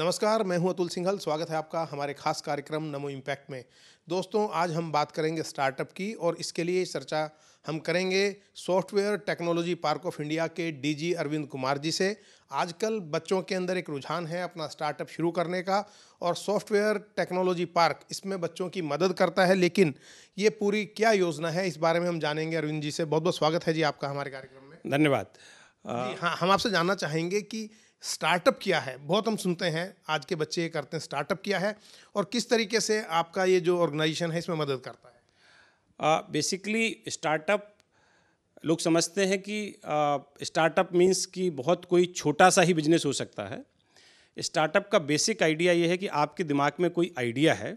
नमस्कार मैं हूं अतुल सिंघल स्वागत है आपका हमारे खास कार्यक्रम नमो इम्पैक्ट में दोस्तों आज हम बात करेंगे स्टार्टअप की और इसके लिए चर्चा हम करेंगे Software Technology Park of India के डीजी अरविंद कुमार जी से आजकल बच्चों के अंदर एक रुझान है अपना स्टार्टअप शुरू करने का और सॉफ्टवेयर टेक्नोलॉजी पार्क इसमें बच्चों की मदद करता है लेकिन ये पूरी क्या योजना है इस बारे में हम जानेंगे अरविंद जी से बहुत बहुत स्वागत है जी आपका हमारे कार्यक्रम में धन्यवाद हाँ हम आपसे जानना चाहेंगे कि स्टार्टअप किया है बहुत हम सुनते हैं आज के बच्चे ये करते हैं स्टार्टअप किया है और किस तरीके से आपका ये जो ऑर्गेनाइजेशन है इसमें मदद करता है बेसिकली uh, स्टार्टअप लोग समझते हैं कि स्टार्टअप मीन्स कि बहुत कोई छोटा सा ही बिजनेस हो सकता है स्टार्टअप का बेसिक आइडिया ये है कि आपके दिमाग में कोई आइडिया है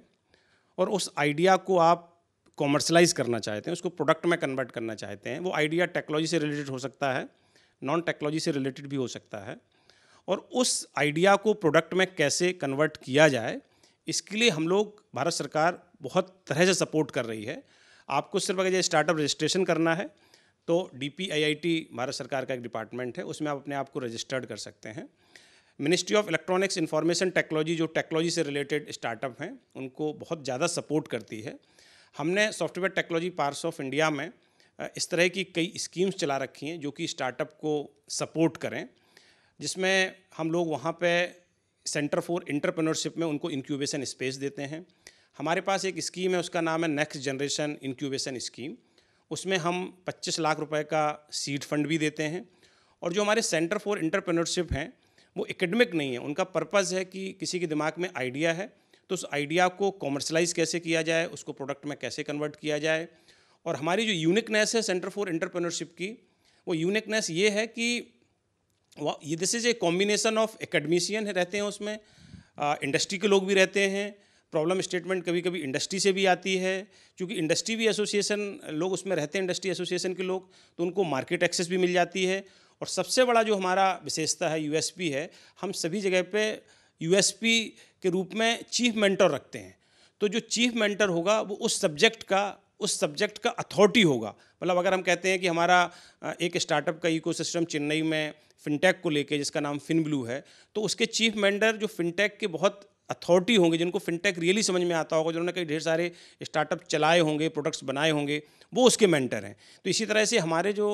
और उस आइडिया को आप कॉमर्शलाइज करना चाहते हैं उसको प्रोडक्ट में कन्वर्ट करना चाहते हैं वो आइडिया टेक्नोलॉजी से रिलेटेड हो सकता है नॉन टेक्नोलॉजी से रिलेटेड भी हो सकता है और उस आइडिया को प्रोडक्ट में कैसे कन्वर्ट किया जाए इसके लिए हम लोग भारत सरकार बहुत तरह से सपोर्ट कर रही है आपको सिर्फ अगर स्टार्टअप रजिस्ट्रेशन करना है तो डी भारत सरकार का एक डिपार्टमेंट है उसमें आप अपने आप को रजिस्टर्ड कर सकते हैं Ministry of Electronics Information Technology जो टेक्नोलॉजी से रिलेटेड स्टार्टअप हैं उनको बहुत ज़्यादा सपोर्ट करती है हमने Software Technology Parks of India में इस तरह की कई स्कीम्स चला रखी हैं जो कि स्टार्टअप को सपोर्ट करें जिसमें हम लोग वहाँ पे सेंटर फॉर इंटरप्रेन्योरशिप में उनको इंक्यूबेशन स्पेस देते हैं हमारे पास एक स्कीम है उसका नाम है नेक्स्ट जनरेशन इंक्यूबेशन स्कीम उसमें हम 25 लाख रुपए का सीड फंड भी देते हैं और जो हमारे सेंटर फॉर इंटरप्रेन्योरशिप हैं वो एकेडमिक नहीं है उनका पर्पज़ है कि किसी के दिमाग में आइडिया है तो उस आइडिया को कॉमर्शलाइज कैसे किया जाए उसको प्रोडक्ट में कैसे कन्वर्ट किया जाए और हमारी जो यूनिकनेस है सेंटर फॉर इंटरप्रेन्योरशिप की वो यूनिकनेस ये है कि ये this is a combination of academician रहते हैं उसमें इंडस्ट्री के लोग भी रहते हैं प्रॉब्लम स्टेटमेंट कभी कभी इंडस्ट्री से भी आती है क्योंकि इंडस्ट्री भी एसोसिएशन लोग उसमें रहते हैं इंडस्ट्री एसोसिएशन के लोग तो उनको मार्केट एक्सेस भी मिल जाती है और सबसे बड़ा जो हमारा विशेषता है यू है हम सभी जगह पर यू के रूप में चीफ मेंटर रखते हैं तो जो चीफ मेंटर होगा वो उस सब्जेक्ट का उस सब्जेक्ट का अथॉरिटी होगा मतलब अगर हम कहते हैं कि हमारा एक स्टार्टअप का इकोसिस्टम चेन्नई में फिनटेक को लेके जिसका नाम फिन ब्लू है तो उसके चीफ मेंडर जो फिनटेक के बहुत अथॉरिटी होंगे जिनको फिनटेक रियली समझ में आता होगा जिन्होंने कई ढेर सारे स्टार्टअप चलाए होंगे प्रोडक्ट्स बनाए होंगे वो उसके मेंटर हैं तो इसी तरह से हमारे जो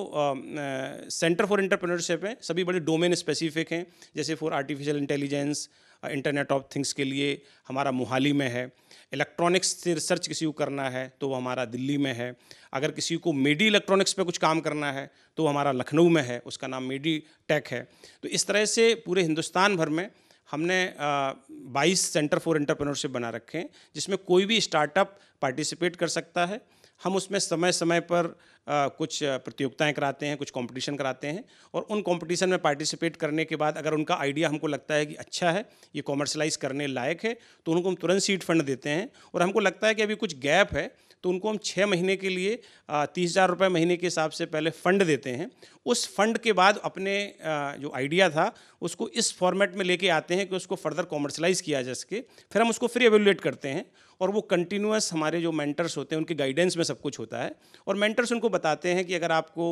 सेंटर फॉर एंटरप्रेन्योरशिप हैं सभी बड़े डोमेन स्पेसिफिक हैं जैसे for artificial intelligence internet of things के लिए हमारा मोहाली में है इलेक्ट्रॉनिक्स से रिसर्च किसी को करना है तो वो हमारा दिल्ली में है अगर किसी को मेडी इलेक्ट्रॉनिक्स पे कुछ काम करना है तो वो हमारा लखनऊ में है उसका नाम मेडी टेक है तो इस तरह से पूरे हिंदुस्तान भर में हमने बाईस सेंटर फॉर एंटरप्रेन्योरशिप बना रखे हैं जिसमें कोई भी स्टार्टअप पार्टिसिपेट कर सकता है हम उसमें समय समय पर आ, कुछ प्रतियोगिताएं कराते हैं कुछ कंपटीशन कराते हैं और उन कंपटीशन में पार्टिसिपेट करने के बाद अगर उनका आइडिया हमको लगता है कि अच्छा है ये कॉमर्शलाइज करने लायक है तो उनको हम तुरंत सीट फंड देते हैं और हमको लगता है कि अभी कुछ गैप है तो उनको हम छः महीने के लिए तीस हज़ार रुपये महीने के हिसाब से पहले फ़ंड देते हैं उस फंड के बाद अपने आ, जो आइडिया था उसको इस फॉर्मेट में लेके आते हैं कि उसको फर्दर कॉमर्शलाइज किया जा सके फिर हम उसको फ्री एवेलुएट करते हैं और वो कंटिन्यूस हमारे जो मेंटर्स होते हैं उनके गाइडेंस में सब कुछ होता है और मेंटर्स उनको बताते हैं कि अगर आपको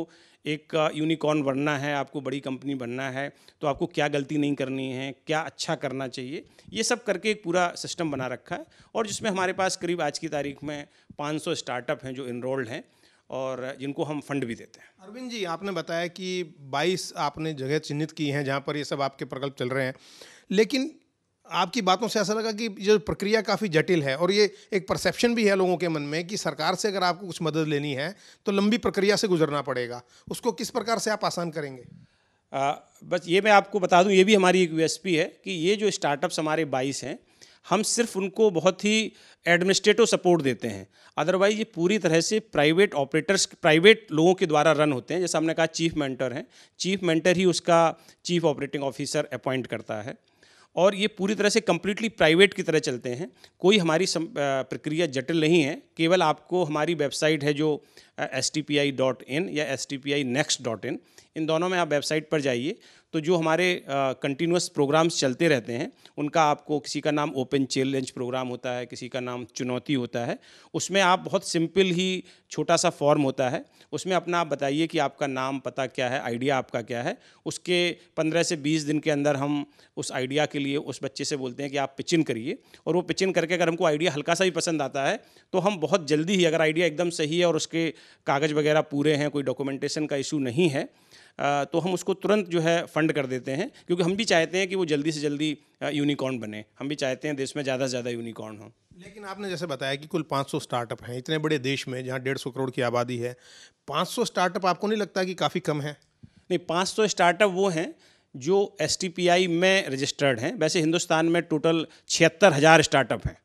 एक यूनिकॉर्न uh, बनना है आपको बड़ी कंपनी बनना है तो आपको क्या गलती नहीं करनी है क्या अच्छा करना चाहिए ये सब करके एक पूरा सिस्टम बना रखा है और जिसमें हमारे पास करीब आज की तारीख में 500 स्टार्टअप हैं जो इनरोल्ड हैं और जिनको हम फंड भी देते हैं अरविंद जी आपने बताया कि 22 आपने जगह चिन्हित की हैं जहाँ पर ये सब आपके प्रकल्प चल रहे हैं लेकिन आपकी बातों से ऐसा लगा कि जो प्रक्रिया काफ़ी जटिल है और ये एक परसेप्शन भी है लोगों के मन में कि सरकार से अगर आपको कुछ मदद लेनी है तो लंबी प्रक्रिया से गुजरना पड़ेगा उसको किस प्रकार से आप आसान करेंगे आ, बस ये मैं आपको बता दूं ये भी हमारी एक यूएसपी है कि ये जो स्टार्टअप्स हमारे बाईस हैं हम सिर्फ उनको बहुत ही एडमिनिस्ट्रेटिव सपोर्ट देते हैं अदरवाइज ये पूरी तरह से प्राइवेट ऑपरेटर्स प्राइवेट लोगों के द्वारा रन होते हैं जैसे हमने कहा चीफ मेंटर हैं चीफ मेंटर ही उसका चीफ ऑपरेटिंग ऑफिसर अपॉइंट करता है और ये पूरी तरह से कम्प्लीटली प्राइवेट की तरह चलते हैं कोई हमारी प्रक्रिया जटिल नहीं है केवल आपको हमारी वेबसाइट है जो एस या एस इन इन दोनों में आप वेबसाइट पर जाइए तो जो हमारे कंटिन्यूस प्रोग्राम्स चलते रहते हैं उनका आपको किसी का नाम ओपन चैलेंज प्रोग्राम होता है किसी का नाम चुनौती होता है उसमें आप बहुत सिंपल ही छोटा सा फॉर्म होता है उसमें अपना आप बताइए कि आपका नाम पता क्या है आइडिया आपका क्या है उसके पंद्रह से बीस दिन के अंदर हम उस आइडिया के लिए उस बच्चे से बोलते हैं कि आप पिचिन करिए और वो पिचिन करके अगर हमको आइडिया हल्का सा भी पसंद आता है तो हम बहुत जल्दी ही अगर आइडिया एकदम सही है और उसके कागज़ वगैरह पूरे हैं कोई डॉक्यूमेंटेशन का इशू नहीं है तो हम उसको तुरंत जो है फंड कर देते हैं क्योंकि हम भी चाहते हैं कि वो जल्दी से जल्दी यूनिकॉर्न बने हम भी चाहते हैं देश में ज़्यादा से ज़्यादा यूनिकॉर्न हो लेकिन आपने जैसे बताया कि कुल 500 स्टार्टअप हैं इतने बड़े देश में जहाँ डेढ़ सौ करोड़ की आबादी है 500 स्टार्टअप आपको नहीं लगता कि काफ़ी कम है नहीं 500 स्टार्टअप वो हैं जो एस में रजिस्टर्ड हैं वैसे हिंदुस्तान में टोटल छिहत्तर हज़ार स्टार्टअप हैं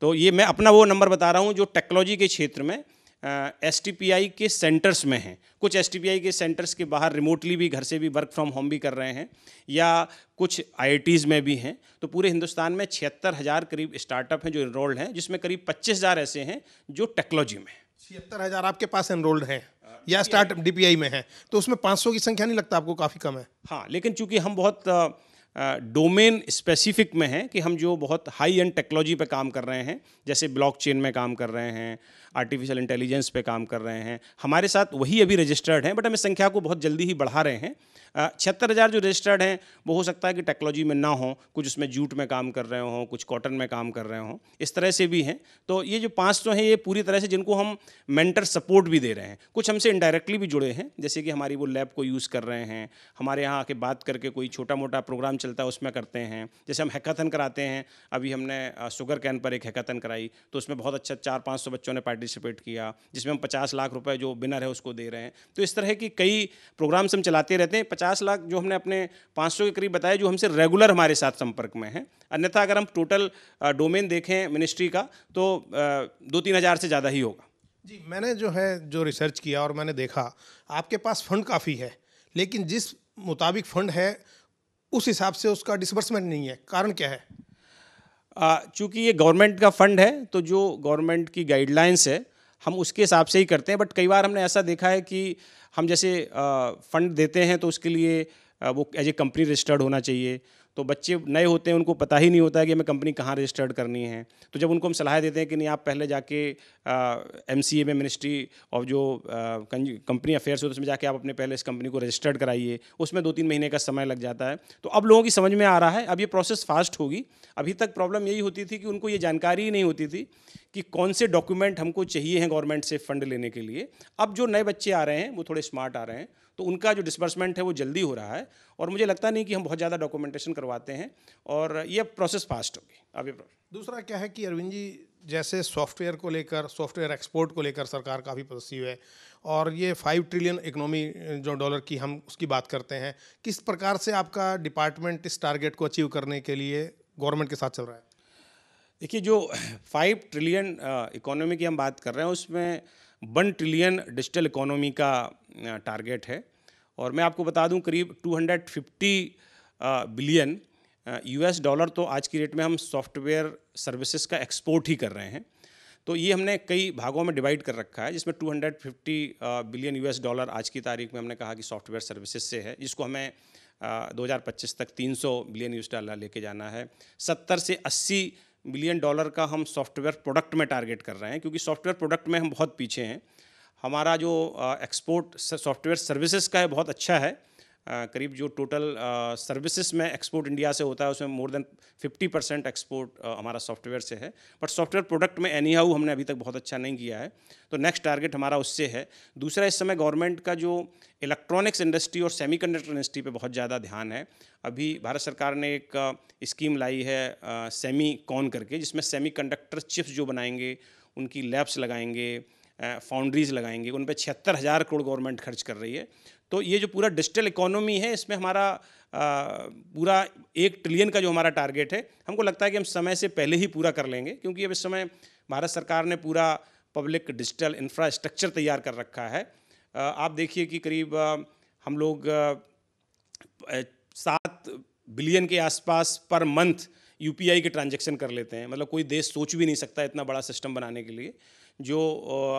तो ये मैं अपना वो नंबर बता रहा हूँ जो टेक्नोलॉजी के क्षेत्र में एस के सेंटर्स में हैं कुछ एस के सेंटर्स के बाहर रिमोटली भी घर से भी वर्क फ्रॉम होम भी कर रहे हैं या कुछ आई में भी हैं तो पूरे हिंदुस्तान में छिहत्तर हज़ार करीब स्टार्टअप हैं जो इनरोल्ड हैं जिसमें करीब पच्चीस हज़ार ऐसे हैं जो टेक्नोलॉजी में हैं छिहत्तर हज़ार आपके पास एनरोल्ड हैं या स्टार्टअप डी में है तो उसमें पाँच की संख्या नहीं लगता आपको काफ़ी कम है हाँ लेकिन चूंकि हम बहुत डोमेन स्पेसिफिक में है कि हम जो बहुत हाई एंड टेक्नोलॉजी पे काम कर रहे हैं जैसे ब्लॉकचेन में काम कर रहे हैं आर्टिफिशियल इंटेलिजेंस पे काम कर रहे हैं हमारे साथ वही अभी रजिस्टर्ड हैं बट हम इस संख्या को बहुत जल्दी ही बढ़ा रहे हैं छिहत्तर हज़ार जो रजिस्टर्ड हैं वो हो सकता है कि टेक्नोलॉजी में ना हो कुछ उसमें जूट में काम कर रहे हों कुछ कॉटन में काम कर रहे हों इस तरह से भी हैं तो ये जो पाँच सौ हैं ये पूरी तरह से जिनको हम मेंटर सपोर्ट भी दे रहे हैं कुछ हमसे इनडायरेक्टली भी जुड़े हैं जैसे कि हमारी वो लैब को यूज़ कर रहे हैं हमारे यहाँ आके बात करके कोई छोटा मोटा प्रोग्राम चलता है उसमें करते हैं जैसे हम हैकाथन कराते हैं अभी हमने शुगर कैन पर एक हैकाथन कराई तो उसमें बहुत अच्छा चार पाँच सौ बच्चों ने पार्टिसिपेट किया जिसमें हम पचास लाख रुपये जो बिनर है उसको दे रहे हैं तो इस तरह की कई प्रोग्राम्स हम चलाते रहते हैं पचास लाख जो हमने अपने पाँच के करीब बताया जो हमसे रेगुलर हमारे साथ संपर्क में हैं अन्यथा अगर हम टोटल डोमेन देखें मिनिस्ट्री का तो दो तीन हज़ार से ज़्यादा ही होगा जी मैंने जो है जो रिसर्च किया और मैंने देखा आपके पास फंड काफ़ी है लेकिन जिस मुताबिक फंड है उस हिसाब से उसका डिसबर्समेंट नहीं है कारण क्या है चूँकि ये गवर्नमेंट का फंड है तो जो गवर्नमेंट की गाइडलाइंस है हम उसके हिसाब से ही करते हैं बट कई बार हमने ऐसा देखा है कि हम जैसे फंड देते हैं तो उसके लिए वो एज ए कंपनी रजिस्टर्ड होना चाहिए तो बच्चे नए होते हैं उनको पता ही नहीं होता है कि हमें कंपनी कहाँ रजिस्टर्ड करनी है तो जब उनको हम सलाह देते हैं कि नहीं आप पहले जाके एम सी ए में मिनिस्ट्री ऑफ जो कंपनी अफेयर्स होते उसमें जाके आप अपने पहले इस कंपनी को रजिस्टर्ड कराइए उसमें दो तीन महीने का समय लग जाता है तो अब लोगों की समझ में आ रहा है अब ये प्रोसेस फास्ट होगी अभी तक प्रॉब्लम यही होती थी कि उनको ये जानकारी ही नहीं होती थी कि कौन से डॉक्यूमेंट हमको चाहिए हैं गवर्नमेंट से फंड लेने के लिए अब जो नए बच्चे आ रहे हैं वो थोड़े स्मार्ट आ रहे हैं तो उनका जो डिसबर्समेंट है वो जल्दी हो रहा है और मुझे लगता नहीं कि हम बहुत ज़्यादा डॉक्यूमेंटेशन करवाते हैं और ये प्रोसेस फास्ट होगी अभी दूसरा क्या है कि अरविंद जी जैसे सॉफ्टवेयर को लेकर सॉफ्टवेयर एक्सपोर्ट को लेकर सरकार काफ़ी पॉजिटिव है और ये फाइव ट्रिलियन इकोनॉमी जो डॉलर की हम उसकी बात करते हैं किस प्रकार से आपका डिपार्टमेंट इस टारगेट को अचीव करने के लिए गवर्नमेंट के साथ चल रहा है देखिए जो फाइव ट्रिलियन इकोनॉमी की हम बात कर रहे हैं उसमें वन ट्रिलियन डिजिटल इकोनॉमी का टारगेट है और मैं आपको बता दूं करीब 250 बिलियन यूएस डॉलर तो आज की रेट में हम सॉफ्टवेयर सर्विसेज का एक्सपोर्ट ही कर रहे हैं तो ये हमने कई भागों में डिवाइड कर रखा है जिसमें 250 बिलियन यूएस डॉलर आज की तारीख में हमने कहा कि सॉफ्टवेयर सर्विसेज से है जिसको हमें 2025 तक 300 बिलियन यूएस डॉलर लेके जाना है 70 से 80 बिलियन डॉलर का हम सॉफ्टवेयर प्रोडक्ट में टारगेट कर रहे हैं क्योंकि सॉफ्टवेयर प्रोडक्ट में हम बहुत पीछे हैं हमारा जो एक्सपोर्ट सॉफ्टवेयर सर्विसेज का है बहुत अच्छा है करीब जो टोटल सर्विसेज में एक्सपोर्ट इंडिया से होता है उसमें मोर देन 50 परसेंट एक्सपोर्ट हमारा सॉफ्टवेयर से है बट सॉफ्टवेयर प्रोडक्ट में एनी हाउ हमने अभी तक बहुत अच्छा नहीं किया है तो नेक्स्ट टारगेट हमारा उससे है दूसरा इस समय गवर्नमेंट का जो इलेक्ट्रॉनिक्स इंडस्ट्री और सेमी इंडस्ट्री पर बहुत ज़्यादा ध्यान है अभी भारत सरकार ने एक स्कीम लाई है सेमी कॉन करके जिसमें सेमी चिप्स जो बनाएंगे उनकी लैब्स लगाएंगे फाउंड्रीज लगाएंगे उन पर छिहत्तर हज़ार करोड़ गवर्नमेंट खर्च कर रही है तो ये जो पूरा डिजिटल इकोनॉमी है इसमें हमारा पूरा एक ट्रिलियन का जो हमारा टारगेट है हमको लगता है कि हम समय से पहले ही पूरा कर लेंगे क्योंकि अब इस समय भारत सरकार ने पूरा पब्लिक डिजिटल इंफ्रास्ट्रक्चर तैयार कर रखा है आप देखिए कि करीब हम लोग सात बिलियन के आसपास पर मंथ यू के ट्रांजेक्शन कर लेते हैं मतलब कोई देश सोच भी नहीं सकता इतना बड़ा सिस्टम बनाने के लिए जो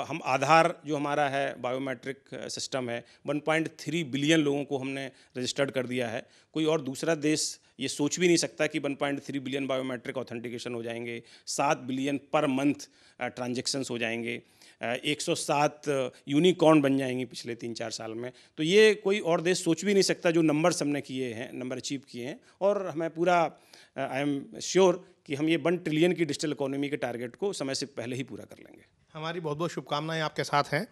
हम आधार जो हमारा है बायोमेट्रिक सिस्टम है 1.3 बिलियन लोगों को हमने रजिस्टर्ड कर दिया है कोई और दूसरा देश ये सोच भी नहीं सकता कि 1.3 बिलियन बायोमेट्रिक ऑथेंटिकेशन हो जाएंगे सात बिलियन पर मंथ ट्रांजेक्शन्स हो जाएंगे 107 यूनिकॉर्न बन जाएंगी पिछले तीन चार साल में तो ये कोई और देश सोच भी नहीं सकता जो नंबर्स हमने किए हैं नंबर अचीव किए हैं और हमें पूरा आई एम श्योर कि हम ये वन ट्रिलियन की डिजिटल इकोनॉमी के टारगेट को समय से पहले ही पूरा कर लेंगे हमारी बहुत बहुत शुभकामनाएं आपके साथ हैं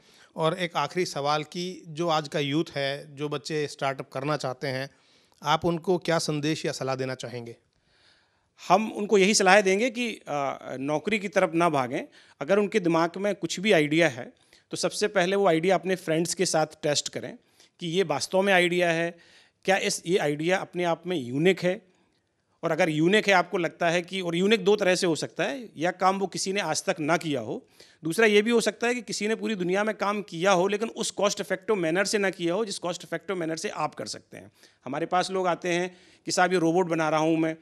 और एक आखिरी सवाल कि जो आज का यूथ है जो बच्चे स्टार्टअप करना चाहते हैं आप उनको क्या संदेश या सलाह देना चाहेंगे हम उनको यही सलाह देंगे कि नौकरी की तरफ ना भागें अगर उनके दिमाग में कुछ भी आइडिया है तो सबसे पहले वो आइडिया अपने फ्रेंड्स के साथ टेस्ट करें कि ये वास्तव में आइडिया है क्या इस ये आइडिया अपने आप में यूनिक है और अगर यूनिक है आपको लगता है कि और यूनिक दो तरह से हो सकता है या काम वो किसी ने आज तक ना किया हो दूसरा ये भी हो सकता है कि किसी ने पूरी दुनिया में काम किया हो लेकिन उस कॉस्ट इफेक्टिव मैनर से ना किया हो जिस कॉस्ट इफेक्टिव मैनर से आप कर सकते हैं हमारे पास लोग आते हैं कि साहब ये रोबोट बना रहा हूँ मैं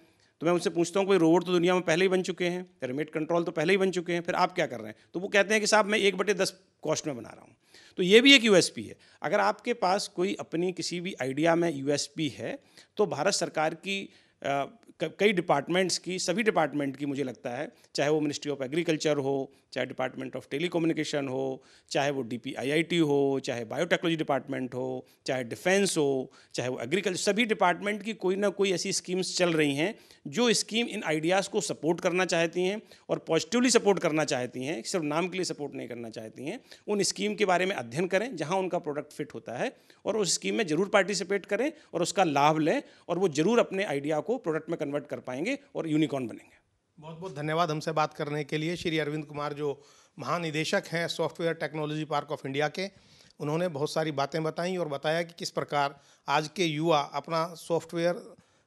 तो मैं उनसे पूछता हूँ कोई रोबोट तो दुनिया में पहले ही बन चुके हैं रिमोट कंट्रोल तो पहले ही बन चुके हैं फिर आप क्या कर रहे हैं तो वो कहते हैं कि साहब मैं एक बटे दस कॉस्ट में बना रहा हूँ तो ये भी एक यू है अगर आपके पास कोई अपनी किसी भी आइडिया में यू है तो भारत सरकार की कई डिपार्टमेंट्स की सभी डिपार्टमेंट की मुझे लगता है चाहे वो मिनिस्ट्री ऑफ एग्रीकल्चर हो चाहे डिपार्टमेंट ऑफ टेलीकम्युनिकेशन हो चाहे वो डी टी हो चाहे बायोटेक्नोलॉजी डिपार्टमेंट हो चाहे डिफेंस हो चाहे वो एग्रीकल्चर सभी डिपार्टमेंट की कोई ना कोई ऐसी स्कीम्स चल रही हैं जो स्कीम इन आइडियाज़ को सपोर्ट करना चाहती हैं और पॉजिटिवली सपोर्ट करना चाहती हैं सिर्फ नाम के लिए सपोर्ट नहीं करना चाहती हैं उन स्कीम के बारे में अध्ययन करें जहाँ उनका प्रोडक्ट फिट होता है और उस स्कीम में ज़रूर पार्टिसिपेट करें और उसका लाभ लें और वो ज़रूर अपने आइडिया को प्रोडक्ट में कन्वर्ट कर पाएंगे और यूनिकॉर्न बनेंगे बहुत बहुत धन्यवाद हमसे बात करने के लिए श्री अरविंद कुमार जो महानिदेशक हैं Software Technology Park of India के उन्होंने बहुत सारी बातें बताई और बताया कि किस प्रकार आज के युवा अपना सॉफ्टवेयर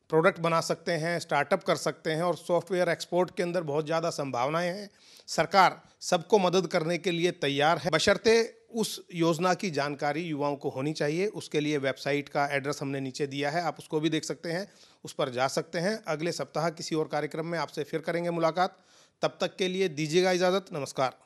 प्रोडक्ट बना सकते हैं स्टार्टअप कर सकते हैं और सॉफ्टवेयर एक्सपोर्ट के अंदर बहुत ज़्यादा संभावनाएं हैं सरकार सबको मदद करने के लिए तैयार है बशर्ते उस योजना की जानकारी युवाओं को होनी चाहिए उसके लिए वेबसाइट का एड्रेस हमने नीचे दिया है आप उसको भी देख सकते हैं उस पर जा सकते हैं अगले सप्ताह किसी और कार्यक्रम में आपसे फिर करेंगे मुलाकात तब तक के लिए दीजिएगा इजाज़त नमस्कार